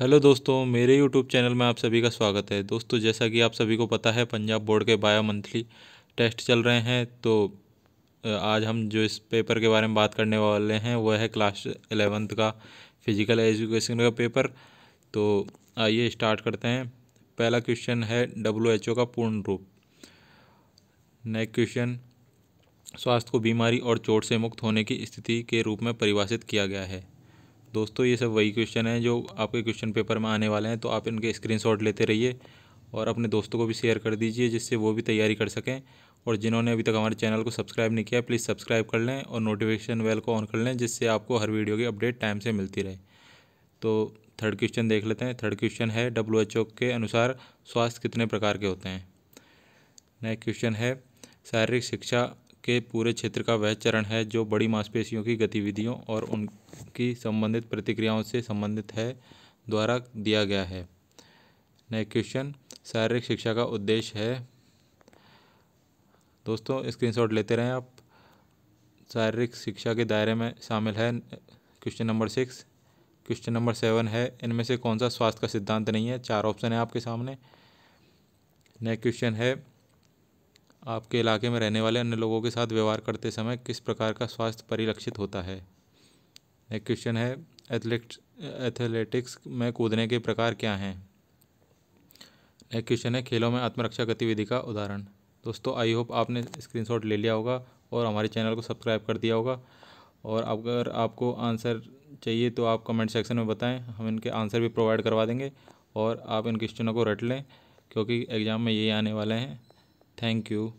Hello दोस्तों मेरे YouTube channel में आप सभी का स्वागत है दोस्तों जैसा कि आप सभी को पता है पंजाब बोर्ड के बायो मंथली टेस्ट चल रहे हैं तो आज हम जो इस पेपर के बारे में बात करने वाले हैं वह है क्लास एलेवेंथ का फिजिकल एजुकेशन का पेपर तो आइए स्टार्ट करते हैं पहला क्वेश्चन है डब्ल्यू का पूर्ण रूप नेक्स्ट क्वेश्चन स्वास्थ्य को बीमारी और चोट से मुक्त होने की स्थिति के रूप में परिभाषित किया गया है दोस्तों ये सब वही क्वेश्चन हैं जो आपके क्वेश्चन पेपर में आने वाले हैं तो आप इनके स्क्रीनशॉट लेते रहिए और अपने दोस्तों को भी शेयर कर दीजिए जिससे वो भी तैयारी कर सकें और जिन्होंने अभी तक हमारे चैनल को सब्सक्राइब नहीं किया प्लीज़ सब्सक्राइब कर लें और नोटिफिकेशन बेल को ऑन कर लें जिससे आपको हर वीडियो की अपडेट टाइम से मिलती रहे तो थर्ड क्वेश्चन देख लेते हैं थर्ड क्वेश्चन है डब्ल्यू के अनुसार स्वास्थ्य कितने प्रकार के होते हैं नेक्स्ट क्वेश्चन है शारीरिक शिक्षा के पूरे क्षेत्र का वह चरण है जो बड़ी मांसपेशियों की गतिविधियों और उनकी संबंधित प्रतिक्रियाओं से संबंधित है द्वारा दिया गया है नेक्स्ट क्वेश्चन शारीरिक शिक्षा का उद्देश्य है दोस्तों स्क्रीनशॉट लेते रहें आप शारीरिक शिक्षा के दायरे में शामिल है question number six question number seven है इनमें से कौन सा स्वास्थ्य का सिद्धांत नहीं है चार ऑप्शन है आपके सामने नेक्स्ट क्वेश्चन है आपके इलाके में रहने वाले अन्य लोगों के साथ व्यवहार करते समय किस प्रकार का स्वास्थ्य परिलक्षित होता है नेक्स्ट क्वेश्चन है एथलेट एथलेटिक्स में कूदने के प्रकार क्या हैं नेक्स्ट क्वेश्चन है खेलों में आत्मरक्षा गतिविधि का उदाहरण दोस्तों आई होप आपने स्क्रीनशॉट ले लिया होगा और हमारे चैनल को सब्सक्राइब कर दिया होगा और अगर आपको आंसर चाहिए तो आप कमेंट सेक्शन में बताएं हम इनके आंसर भी प्रोवाइड करवा देंगे और आप इन क्वेश्चनों को रट लें क्योंकि एग्ज़ाम में यही आने वाले हैं Thank you.